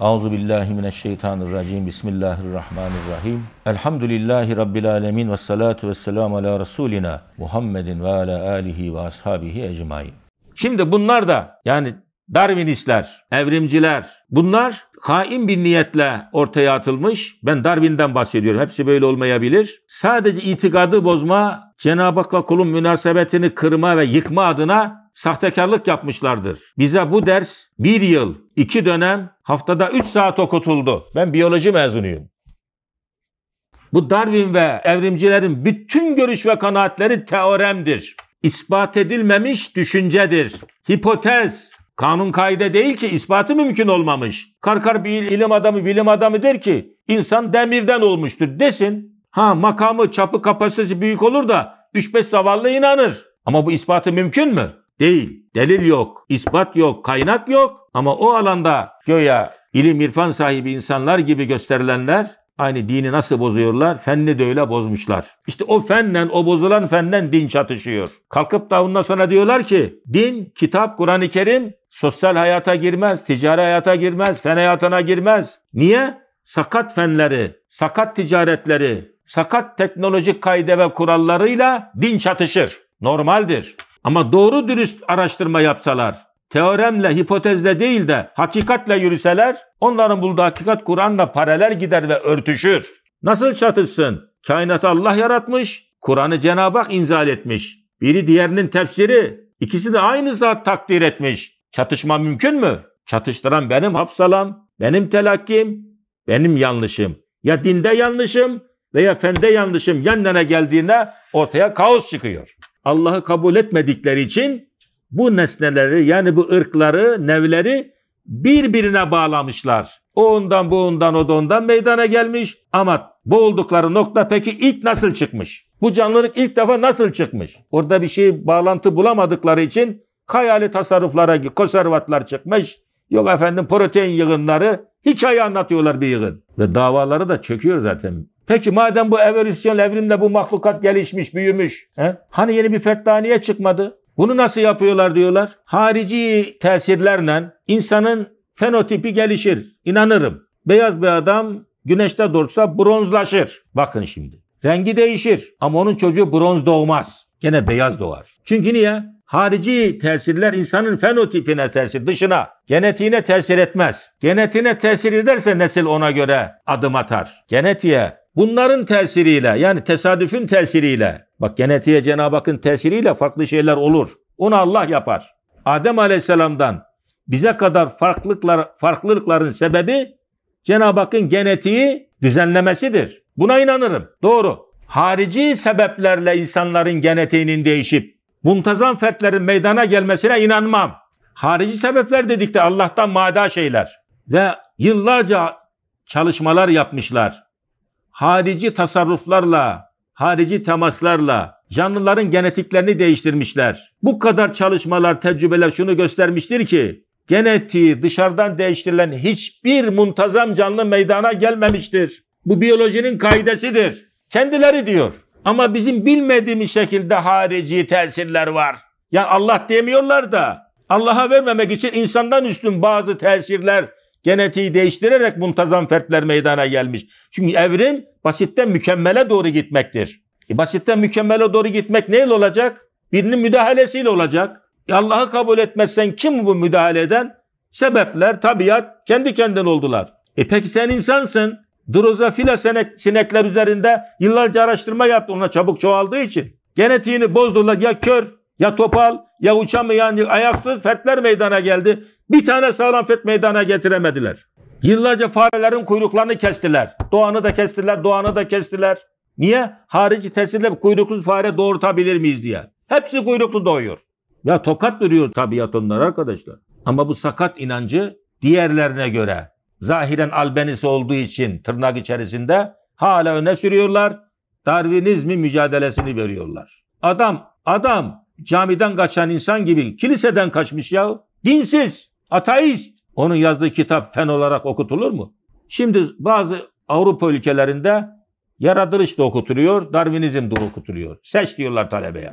Auzu billahi mineşşeytanirracim. Bismillahirrahmanirrahim. Elhamdülillahi rabbil alamin ve salatu vesselam ala resulina Muhammedin ve ala alihi ve ashabihi ecmaîn. Şimdi bunlar da yani Darwinistler, evrimciler bunlar hain bir niyetle ortaya atılmış. Ben Darwin'den bahsediyorum. Hepsi böyle olmayabilir. Sadece itikadı bozma, Cenab-ı Hak'la kulun münasebetini kırma ve yıkma adına sahtekarlık yapmışlardır. Bize bu ders bir yıl, iki dönem, haftada üç saat okutuldu. Ben biyoloji mezunuyum. Bu Darwin ve evrimcilerin bütün görüş ve kanaatleri teoremdir. İspat edilmemiş düşüncedir. Hipotez, Kanun kaide değil ki ispatı mümkün olmamış. Karkar bir ilim adamı bilim adamı der ki insan demirden olmuştur desin. Ha makamı çapı kapasitesi büyük olur da 3-5 zavallı inanır. Ama bu ispatı mümkün mü? değil. Delil yok, ispat yok, kaynak yok. Ama o alanda göya ilim irfan sahibi insanlar gibi gösterilenler aynı dini nasıl bozuyorlar? Fenni de öyle bozmuşlar. İşte o fenden, o bozulan fenden din çatışıyor. Kalkıp da ondan sonra diyorlar ki din, kitap, Kur'an-ı Kerim sosyal hayata girmez, ticari hayata girmez, fen hayatına girmez. Niye? Sakat fenleri, sakat ticaretleri, sakat teknolojik kaide ve kurallarıyla din çatışır. Normaldir. Ama doğru dürüst araştırma yapsalar, teoremle, hipotezle değil de hakikatle yürüseler, onların bulduğu hakikat Kur'an'la paralel gider ve örtüşür. Nasıl çatışsın? Kainatı Allah yaratmış, Kur'an'ı Cenab-ı Hak inzal etmiş. Biri diğerinin tefsiri, ikisi de aynı zat takdir etmiş. Çatışma mümkün mü? Çatıştıran benim hapsalam, benim telakkim, benim yanlışım. Ya dinde yanlışım veya fende yanlışım yan yana geldiğinde ortaya kaos çıkıyor. Allah'ı kabul etmedikleri için bu nesneleri yani bu ırkları, nevleri birbirine bağlamışlar. O ondan bu ondan o da ondan meydana gelmiş ama bu oldukları nokta peki ilk nasıl çıkmış? Bu canlılık ilk defa nasıl çıkmış? Orada bir şey bağlantı bulamadıkları için hayali tasarruflara konservatlar çıkmış. Yok efendim protein yığınları hiç hikaye anlatıyorlar bir yığın. Ve davaları da çöküyor zaten. Peki madem bu evolüsyon evrimle bu mahlukat gelişmiş, büyümüş. He? Hani yeni bir ferdaniye çıkmadı? Bunu nasıl yapıyorlar diyorlar. Harici tesirlerle insanın fenotipi gelişir. İnanırım. Beyaz bir adam güneşte dursa bronzlaşır. Bakın şimdi. Rengi değişir ama onun çocuğu bronz doğmaz. Gene beyaz doğar. Çünkü niye? Harici tesirler insanın fenotipine tesir, dışına, genetiğine tesir etmez. Genetiğine tesir ederse nesil ona göre adım atar. Genetiğe bunların tesiriyle yani tesadüfün tesiriyle bak genetiğe Cenab-ı Hakk'ın tesiriyle farklı şeyler olur. Onu Allah yapar. Adem Aleyhisselam'dan bize kadar farklılıklar, farklılıkların sebebi Cenab-ı Hakk'ın genetiği düzenlemesidir. Buna inanırım. Doğru. Harici sebeplerle insanların genetiğinin değişip muntazam fertlerin meydana gelmesine inanmam. Harici sebepler dedik de Allah'tan mada şeyler. Ve yıllarca çalışmalar yapmışlar harici tasarruflarla, harici temaslarla canlıların genetiklerini değiştirmişler. Bu kadar çalışmalar, tecrübeler şunu göstermiştir ki genetiği dışarıdan değiştirilen hiçbir muntazam canlı meydana gelmemiştir. Bu biyolojinin kaidesidir. Kendileri diyor. Ama bizim bilmediğimiz şekilde harici tesirler var. Yani Allah demiyorlar da Allah'a vermemek için insandan üstün bazı tesirler, genetiği değiştirerek muntazam fertler meydana gelmiş. Çünkü evrim basitten mükemmele doğru gitmektir. E basitten mükemmele doğru gitmek neyle olacak? Birinin müdahalesiyle olacak. E Allah'ı kabul etmezsen kim bu müdahale eden? Sebepler, tabiat kendi kendine oldular. E peki sen insansın. Drozofila sinek, sinekler üzerinde yıllarca araştırma yaptı. Ona çabuk çoğaldığı için. Genetiğini bozdular. Ya kör, ya topal, ya uçamayan, ya ayaksız fertler meydana geldi. Bir tane sağlam FET meydana getiremediler. Yıllarca farelerin kuyruklarını kestiler. Doğanı da kestiler, doğanı da kestiler. Niye? Harici tesirle kuyruksuz fare doğurtabilir miyiz diye. Hepsi kuyruklu doğuyor. Ya tokat duruyor tabiat onlar arkadaşlar. Ama bu sakat inancı diğerlerine göre zahiren albenisi olduğu için tırnak içerisinde hala öne sürüyorlar. Darwinizmi mücadelesini veriyorlar. Adam, adam camiden kaçan insan gibi kiliseden kaçmış ya. Dinsiz. Ateist. Onun yazdığı kitap fen olarak okutulur mu? Şimdi bazı Avrupa ülkelerinde yaratılış da okutuluyor, Darwinizm de okutuluyor. Seç diyorlar talebeye.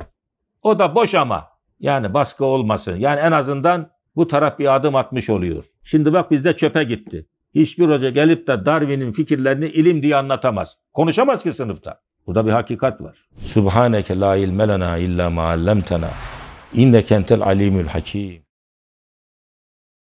O da boş ama. Yani baskı olmasın. Yani en azından bu taraf bir adım atmış oluyor. Şimdi bak bizde çöpe gitti. Hiçbir hoca gelip de Darwin'in fikirlerini ilim diye anlatamaz. Konuşamaz ki sınıfta. Burada bir hakikat var. Subhaneke la ilme lena illa ma allamtana. İnneke entel alimul hakim.